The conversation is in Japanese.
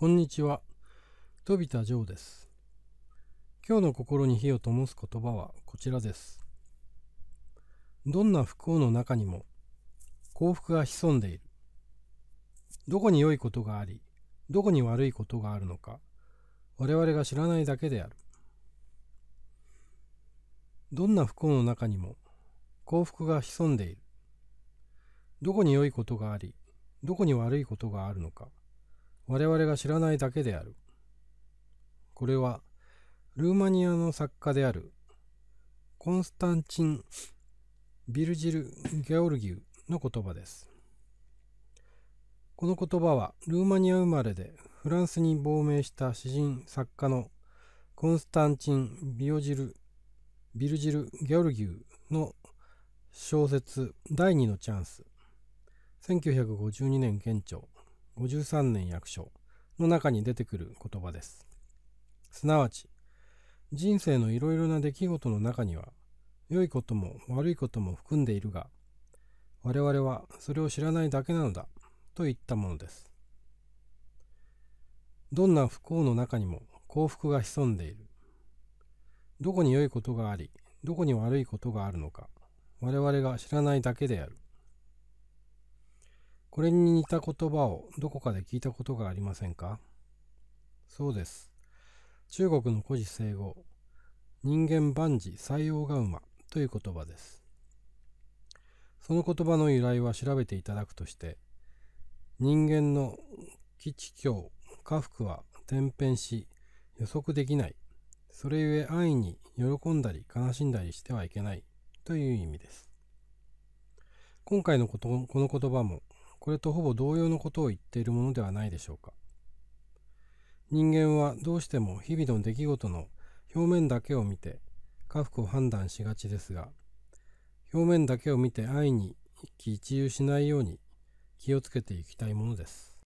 こんにちは。飛たジョーです。今日の心に火を灯す言葉はこちらです。どんな不幸の中にも幸福が潜んでいる。どこに良いことがあり、どこに悪いことがあるのか、我々が知らないだけである。どんな不幸の中にも幸福が潜んでいる。どこに良いことがあり、どこに悪いことがあるのか、我々が知らないだけである。これは、ルーマニアの作家である、コンスタンチン・ビルジル・ギャオルギウの言葉です。この言葉は、ルーマニア生まれでフランスに亡命した詩人・作家のコンスタンチン・ビオジル・ビルジル・ギャオルギウの小説第2のチャンス1952年現地。53年役所の中に出てくる言葉です。すなわち、人生のいろいろな出来事の中には、良いことも悪いことも含んでいるが、我々はそれを知らないだけなのだ、といったものです。どんな不幸の中にも幸福が潜んでいる。どこに良いことがあり、どこに悪いことがあるのか、我々が知らないだけである。これに似た言葉をどこかで聞いたことがありませんかそうです。中国の古事生語、人間万事採用が馬という言葉です。その言葉の由来は調べていただくとして、人間の基地境、家福は天変し予測できない。それゆえ安易に喜んだり悲しんだりしてはいけないという意味です。今回のことこの言葉もこれとほぼ同様のことを言っているものではないでしょうか人間はどうしても日々の出来事の表面だけを見て家福を判断しがちですが表面だけを見て安易に一喜一憂しないように気をつけていきたいものです